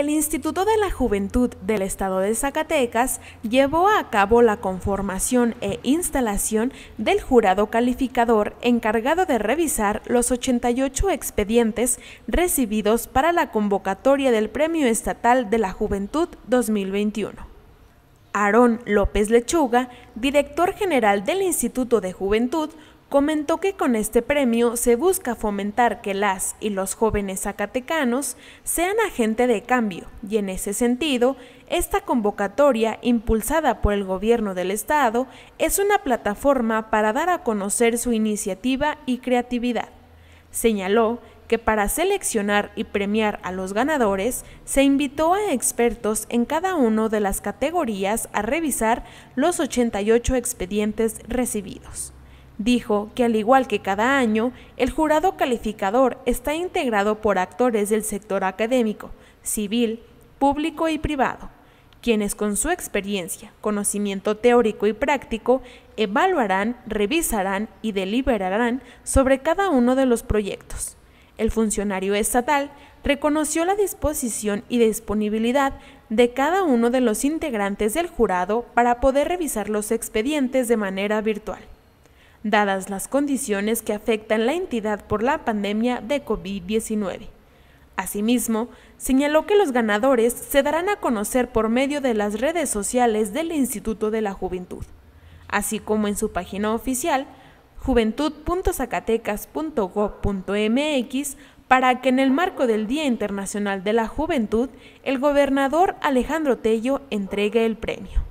El Instituto de la Juventud del Estado de Zacatecas llevó a cabo la conformación e instalación del jurado calificador encargado de revisar los 88 expedientes recibidos para la convocatoria del Premio Estatal de la Juventud 2021. Aarón López Lechuga, director general del Instituto de Juventud, comentó que con este premio se busca fomentar que las y los jóvenes zacatecanos sean agente de cambio y en ese sentido, esta convocatoria impulsada por el gobierno del estado es una plataforma para dar a conocer su iniciativa y creatividad. Señaló que para seleccionar y premiar a los ganadores se invitó a expertos en cada una de las categorías a revisar los 88 expedientes recibidos. Dijo que al igual que cada año, el jurado calificador está integrado por actores del sector académico, civil, público y privado, quienes con su experiencia, conocimiento teórico y práctico evaluarán, revisarán y deliberarán sobre cada uno de los proyectos. El funcionario estatal reconoció la disposición y disponibilidad de cada uno de los integrantes del jurado para poder revisar los expedientes de manera virtual dadas las condiciones que afectan la entidad por la pandemia de COVID-19. Asimismo, señaló que los ganadores se darán a conocer por medio de las redes sociales del Instituto de la Juventud, así como en su página oficial juventud.zacatecas.gov.mx para que en el marco del Día Internacional de la Juventud, el gobernador Alejandro Tello entregue el premio.